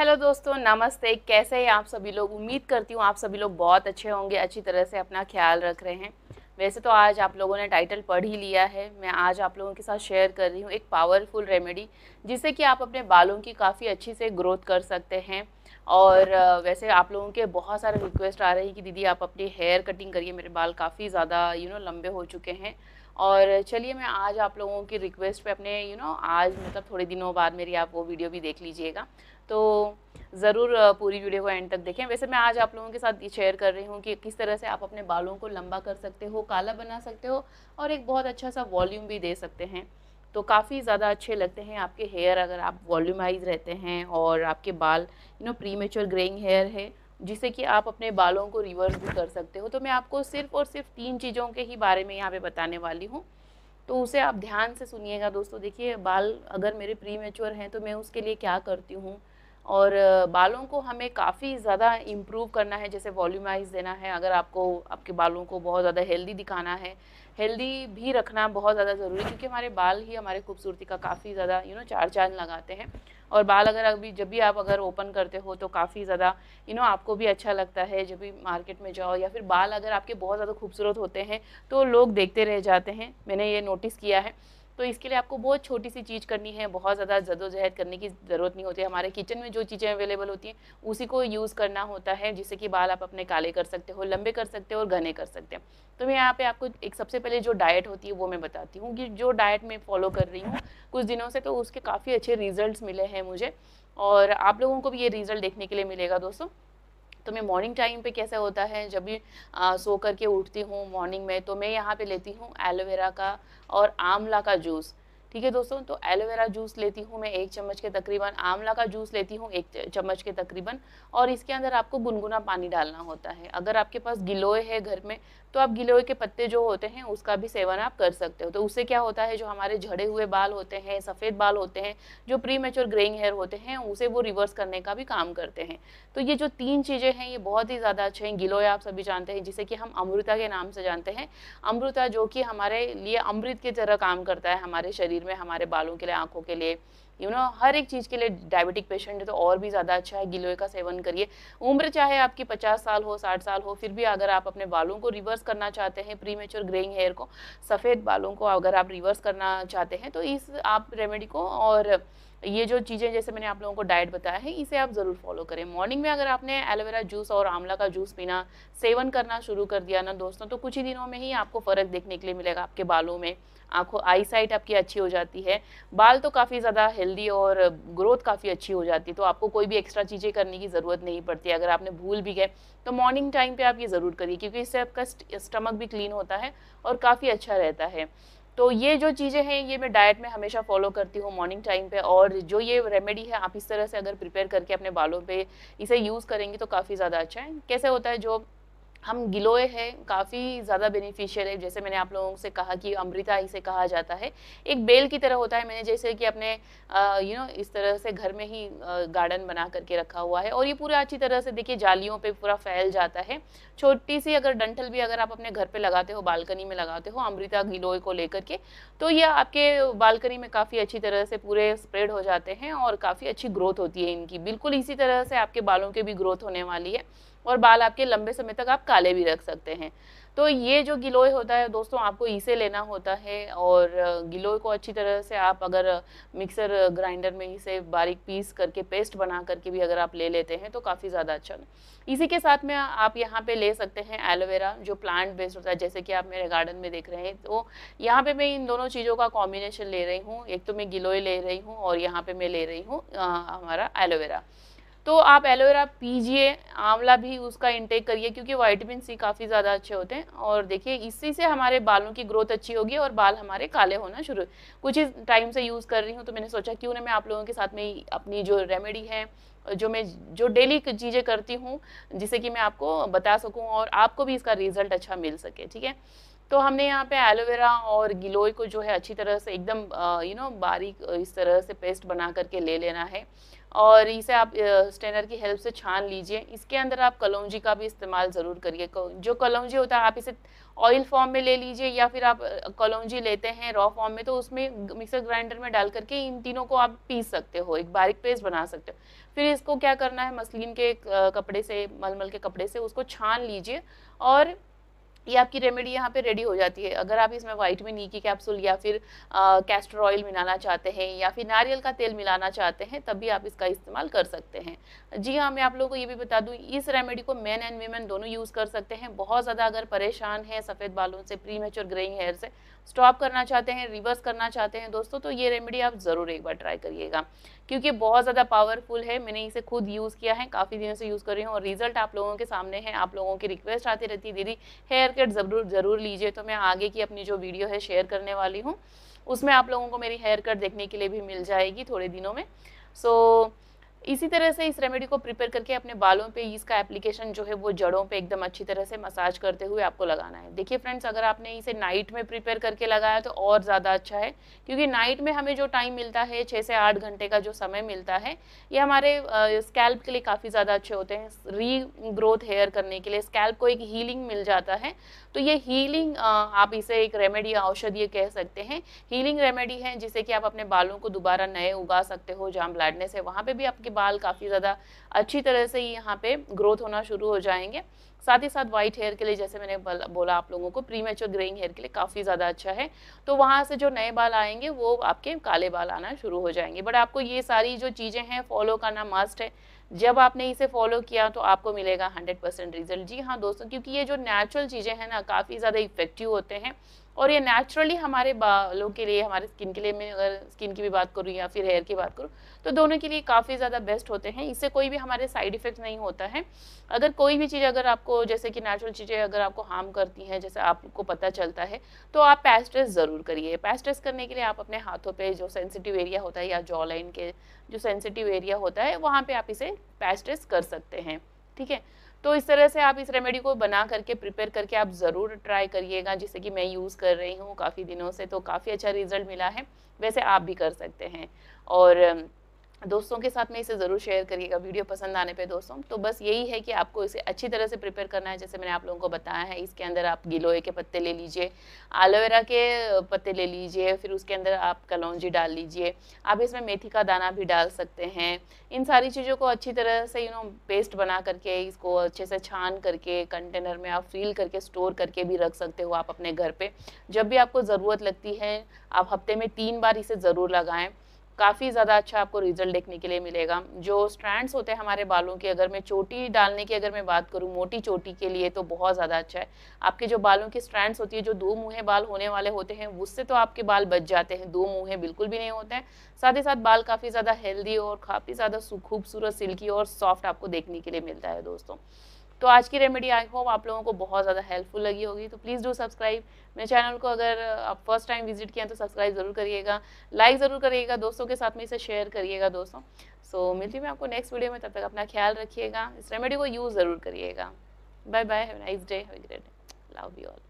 hello दोस्तों नमस्ते कैसे हैं आप सभी लोग उम्मीद करती हूँ आप सभी लोग बहुत अच्छे होंगे अच्छी तरह से अपना ख्याल रख रहे हैं वैसे तो आज आप लोगों ने टाइटल पढ़ ही लिया है मैं आज आप लोगों के साथ शेयर कर रही हूँ एक पावरफुल रेमेडी जिससे कि आप अपने बालों की काफ़ी अच्छी से ग्रोथ कर सकते हैं और वैसे आप लोगों के बहुत सारे रिक्वेस्ट आ रही है कि दीदी आप अपनी हेयर कटिंग करिए मेरे बाल काफ़ी ज़्यादा यू नो लंबे हो चुके हैं और चलिए मैं आज आप लोगों की रिक्वेस्ट पे अपने यू you नो know, आज मतलब थोड़े दिनों बाद मेरी आप वो वीडियो भी देख लीजिएगा तो ज़रूर पूरी वीडियो को एंड तक देखें वैसे मैं आज आप लोगों के साथ ये शेयर कर रही हूँ कि किस तरह से आप अपने बालों को लंबा कर सकते हो काला बना सकते हो और एक बहुत अच्छा सा वॉल्यूम भी दे सकते हैं तो काफ़ी ज़्यादा अच्छे लगते हैं आपके हेयर अगर आप वॉल्यूमाइज रहते हैं और आपके बाल you know premature greying hair है जिससे कि आप अपने बालों को रिवर्स भी कर सकते हो तो मैं आपको सिर्फ और सिर्फ तीन चीज़ों के ही बारे में यहाँ पे बताने वाली हूँ तो उसे आप ध्यान से सुनिएगा दोस्तों देखिए बाल अगर मेरे प्री मेच्योर हैं तो मैं उसके लिए क्या करती हूँ और बालों को हमें काफ़ी ज़्यादा इम्प्रूव करना है जैसे वॉल्यूमाइज देना है अगर आपको आपके बालों को बहुत ज़्यादा हेल्दी दिखाना है हेल्दी भी रखना बहुत ज़्यादा ज़रूरी क्योंकि हमारे बाल ही हमारे खूबसूरती का काफ़ी ज़्यादा यू नो चार चांद लगाते हैं और बाल अगर अभी जब भी आप अगर ओपन करते हो तो काफ़ी ज़्यादा यू नो आपको भी अच्छा लगता है जब भी मार्केट में जाओ या फिर बाल अगर आपके बहुत ज़्यादा खूबसूरत होते हैं तो लोग देखते रह जाते हैं मैंने ये नोटिस किया है तो इसके लिए आपको बहुत छोटी सी चीज़ करनी है बहुत ज़्यादा जदोजहद करने की ज़रूरत नहीं होती है हमारे किचन में जो चीज़ें अवेलेबल होती हैं उसी को यूज़ करना होता है जिससे कि बाल आप अपने काले कर सकते हो लंबे कर सकते हो और घने कर सकते हैं तो मैं यहाँ पे आपको एक सबसे पहले जो डाइट होती है वो मैं बताती हूँ कि जो डाइट मैं फॉलो कर रही हूँ कुछ दिनों से तो उसके काफ़ी अच्छे रिजल्ट मिले हैं मुझे और आप लोगों को भी ये रिज़ल्ट देखने के लिए मिलेगा दोस्तों तो मैं मॉर्निंग टाइम पे कैसे होता है जब भी आ, सो करके उठती हूँ मॉर्निंग में तो मैं यहाँ पे लेती हूँ एलोवेरा का और आंवला का जूस ठीक है दोस्तों तो एलोवेरा जूस लेती हूँ मैं एक चम्मच के तकरीबन आंवला का जूस लेती हूँ एक चम्मच के तकरीबन और इसके अंदर आपको गुनगुना पानी डालना होता है अगर आपके पास गिलोय है घर में तो आप गिलोय के पत्ते जो होते हैं उसका भी सेवन आप कर सकते हो तो उससे क्या होता है जो हमारे झड़े हुए बाल होते हैं सफ़ेद बाल होते हैं जो प्री मेच्योर ग्रेइंग हेयर होते हैं उसे वो रिवर्स करने का भी काम करते हैं तो ये जो तीन चीज़ें हैं ये बहुत ही ज़्यादा अच्छे हैं गिलोय आप सभी जानते हैं जिसे कि हम अमृता के नाम से जानते हैं अमृता जो कि हमारे लिए अमृत की तरह काम करता है हमारे शरीर में हमारे बालों के लिए आँखों के लिए यू नो हर एक चीज़ के लिए डायबिटिक पेशेंट है तो और भी ज़्यादा अच्छा है गिलोय का सेवन करिए उम्र चाहे आपकी पचास साल हो साठ साल हो फिर भी अगर आप अपने बालों को रिवर्स करना चाहते हैं प्री मेच्योर ग्रेइंग हेयर को सफ़ेद बालों को अगर आप रिवर्स करना चाहते हैं तो इस आप रेमेडी को और ये जो चीज़ें जैसे मैंने आप लोगों को डाइट बताया है इसे आप ज़रूर फॉलो करें मॉर्निंग में अगर आपने एलोवेरा जूस और आंवला का जूस पीना सेवन करना शुरू कर दिया ना दोस्तों तो कुछ ही दिनों में ही आपको फ़र्क देखने के लिए मिलेगा आपके बालों में आँखों आई साइट आपकी अच्छी हो जाती है बाल तो काफ़ी ज़्यादा हेल्दी और ग्रोथ काफ़ी अच्छी हो जाती है तो आपको कोई भी एक्स्ट्रा चीज़ें करने की ज़रूरत नहीं पड़ती अगर आपने भूल भी गए तो मॉर्निंग टाइम पर आप ये ज़रूर करिए क्योंकि इससे आपका स्टमक भी क्लीन होता है और काफ़ी अच्छा रहता है तो ये जो चीज़ें हैं ये मैं डाइट में हमेशा फॉलो करती हूँ मॉर्निंग टाइम पे और जो ये रेमेडी है आप इस तरह से अगर प्रिपेयर करके अपने बालों पे इसे यूज़ करेंगी तो काफ़ी ज़्यादा अच्छा है कैसे होता है जो हम गिलोय है काफ़ी ज़्यादा बेनिफिशियल है जैसे मैंने आप लोगों से कहा कि अमृता इसे कहा जाता है एक बेल की तरह होता है मैंने जैसे कि अपने यू नो इस तरह से घर में ही गार्डन बना करके रखा हुआ है और ये पूरा अच्छी तरह से देखिए जालियों पे पूरा फैल जाता है छोटी सी अगर डंठल भी अगर आप अपने घर पर लगाते हो बालकनी में लगाते हो अमृता गिलोय को लेकर के तो यह आपके बालकनी में काफ़ी अच्छी तरह से पूरे स्प्रेड हो जाते हैं और काफ़ी अच्छी ग्रोथ होती है इनकी बिल्कुल इसी तरह से आपके बालों की भी ग्रोथ होने वाली है और बाल आपके लंबे समय तक आप काले भी रख सकते हैं तो ये जो गिलोय होता है दोस्तों आपको इसे लेना होता है और गिलोय को अच्छी तरह से आप अगर मिक्सर ग्राइंडर में इसे बारीक पीस करके पेस्ट बना करके भी अगर आप ले लेते हैं तो काफ़ी ज़्यादा अच्छा है इसी के साथ में आप यहाँ पे ले सकते हैं एलोवेरा जो प्लांट बेस्ड होता है जैसे कि आप मेरे गार्डन में देख रहे हैं तो यहाँ पे मैं इन दोनों चीज़ों का कॉम्बिनेशन ले रही हूँ एक तो मैं गिलोय ले रही हूँ और यहाँ पे मैं ले रही हूँ हमारा एलोवेरा तो आप एलोवेरा पीजिए आंवला भी उसका इंटेक करिए क्योंकि वाइटमिन सी काफ़ी ज़्यादा अच्छे होते हैं और देखिए इसी से हमारे बालों की ग्रोथ अच्छी होगी और बाल हमारे काले होना शुरू कुछ ही टाइम से यूज़ कर रही हूँ तो मैंने सोचा क्यों ना मैं आप लोगों के साथ में अपनी जो रेमेडी है जो मैं जो डेली चीज़ें करती हूँ जिससे कि मैं आपको बता सकूँ और आपको भी इसका रिज़ल्ट अच्छा मिल सके ठीक है तो हमने यहाँ पे एलोवेरा और गिलोय को जो है अच्छी तरह से एकदम यू नो बारीक इस तरह से पेस्ट बना करके ले लेना है और इसे आप स्टेनर की हेल्प से छान लीजिए इसके अंदर आप कलौजी का भी इस्तेमाल ज़रूर करिए जो कलौजी होता है आप इसे ऑयल फॉर्म में ले लीजिए या फिर आप कलौजी लेते हैं रॉ फॉर्म में तो उसमें मिक्सर ग्राइंडर में डाल करके इन तीनों को आप पीस सकते हो एक बारीक पेस्ट बना सकते हो फिर इसको क्या करना है मसलिन के कपड़े से मलमल के कपड़े से उसको छान लीजिए और ये आपकी रेमेडी यहाँ पे रेडी हो जाती है अगर आप इसमें वाइट ई की कैप्सूल या फिर कैस्टर ऑयल मिलाना चाहते हैं या फिर नारियल का तेल मिलाना चाहते हैं तब भी आप इसका इस्तेमाल कर सकते हैं जी हाँ मैं आप लोगों को ये भी बता दूँ इस रेमेडी को मैन एंड वीमेन दोनों यूज़ कर सकते हैं बहुत ज़्यादा अगर परेशान हैं सफ़ेद बालों से प्री मेच्योर ग्रेइंग हेयर से स्टॉप करना चाहते हैं रिवर्स करना चाहते हैं दोस्तों तो ये रेमेडी आप ज़रूर एक बार ट्राई करिएगा क्योंकि बहुत ज़्यादा पावरफुल है मैंने इसे खुद यूज़ किया है काफ़ी दिनों से यूज़ कर रही हूँ और रिजल्ट आप लोगों के सामने है आप लोगों की रिक्वेस्ट आती रहती है दीदी हेयर करके ज़रूर ज़रूर लीजिए तो मैं आगे की अपनी जो वीडियो है शेयर करने वाली हूँ उसमें आप लोगों को मेरी हेयर कट देखने के लिए भी मिल जाएगी थोड़े दिनों में सो so, इसी तरह से इस रेमेडी को प्रिपेयर करके अपने बालों पे इसका एप्लीकेशन जो है वो जड़ों पे एकदम अच्छी तरह से मसाज करते हुए आपको लगाना है देखिए फ्रेंड्स अगर आपने इसे नाइट में प्रिपेयर करके लगाया तो और ज़्यादा अच्छा है क्योंकि नाइट में हमें जो टाइम मिलता है छः से आठ घंटे का जो समय मिलता है ये हमारे स्कैल्प के लिए काफ़ी ज़्यादा अच्छे होते हैं री ग्रोथ हेयर करने के लिए स्कैल्प को एक हीलिंग मिल जाता है तो ये हीलिंग आप इसे एक रेमेडी औषधीय कह सकते हैं हीलिंग रेमेडी है जिससे कि आप अपने बालों को दोबारा नए उगा सकते हो जहाँ ब्लैडनेस है वहाँ पर भी आपके आपके बाल काफ़ी ज़्यादा अच्छी तरह से ही यहाँ पे ग्रोथ होना शुरू हो जाएंगे साथ ही साथ वाइट हेयर के लिए जैसे मैंने बोला आप लोगों को प्री मेच्योर ग्रेइंग हेयर के लिए काफ़ी ज़्यादा अच्छा है तो वहाँ से जो नए बाल आएंगे वो आपके काले बाल आना शुरू हो जाएंगे बट आपको ये सारी जो चीज़ें हैं फॉलो करना मस्ट है जब आपने इसे फॉलो किया तो आपको मिलेगा 100 परसेंट रिजल्ट जी हाँ दोस्तों क्योंकि ये जो नेचुरल चीज़ें हैं ना काफ़ी ज़्यादा इफेक्टिव होते हैं और ये नेचुरली हमारे बालों के लिए हमारे स्किन के लिए मैं अगर स्किन की भी बात करूँ या फिर हेयर की बात करूँ तो दोनों के लिए काफ़ी ज़्यादा बेस्ट होते हैं इससे कोई भी हमारे साइड इफ़ेक्ट नहीं होता है अगर कोई भी चीज़ अगर आपको जैसे कि नेचुरल चीज़ें अगर आपको हार्म करती हैं जैसे आपको पता चलता है तो आप पेस्ट्रेस ज़रूर करिए पेस्ट्रेस करने के लिए आप अपने हाथों पर जो सेंसिटिव एरिया होता है या जॉ लाइन के जो सेंसिटिव एरिया होता है वहाँ पर आप इसे पेस्ट्रेस कर सकते हैं ठीक है तो इस तरह से आप इस रेमेडी को बना करके प्रिपेयर करके आप ज़रूर ट्राई करिएगा जिससे कि मैं यूज़ कर रही हूँ काफ़ी दिनों से तो काफ़ी अच्छा रिजल्ट मिला है वैसे आप भी कर सकते हैं और um, दोस्तों के साथ में इसे ज़रूर शेयर करिएगा वीडियो पसंद आने पे दोस्तों तो बस यही है कि आपको इसे अच्छी तरह से प्रिपेयर करना है जैसे मैंने आप लोगों को बताया है इसके अंदर आप गिलोए के पत्ते ले लीजिए एलोवेरा के पत्ते ले लीजिए फिर उसके अंदर आप कलौजी डाल लीजिए आप इसमें मेथी का दाना भी डाल सकते हैं इन सारी चीज़ों को अच्छी तरह से यू नो पेस्ट बना करके इसको अच्छे से छान करके कंटेनर में आप फील करके स्टोर करके भी रख सकते हो आप अपने घर पर जब भी आपको ज़रूरत लगती है आप हफ्ते में तीन बार इसे ज़रूर लगाएँ काफ़ी ज़्यादा अच्छा आपको रिजल्ट देखने के लिए मिलेगा जो स्ट्रैंड्स होते हैं हमारे बालों के अगर मैं चोटी डालने की अगर मैं बात करूँ मोटी चोटी के लिए तो बहुत ज़्यादा अच्छा है आपके जो बालों की स्ट्रैंड्स होती है जो दो मुँह बाल होने वाले होते हैं उससे तो आपके बाल बच जाते हैं दो मुँहे बिल्कुल भी नहीं होते हैं साथ ही साथ बाल काफ़ी ज़्यादा हेल्दी और काफ़ी ज़्यादा खूबसूरत सिल्की और सॉफ्ट आपको देखने के लिए मिलता है दोस्तों तो आज की रेमेडी आई होप आप लोगों को बहुत ज़्यादा हेल्पफुल लगी होगी तो प्लीज़ डू सब्सक्राइब मेरे चैनल को अगर आप फर्स्ट टाइम विजिट किया तो सब्सक्राइब ज़रूर करिएगा लाइक ज़रूर करिएगा दोस्तों के साथ में इसे शेयर करिएगा दोस्तों सो so, मिलती हूँ मैं आपको नेक्स्ट वीडियो में तब तक अपना ख्याल रखिएगा इस रेमेडी को यूज़ ज़रूर करिएगा bye bye have nice day have great love you all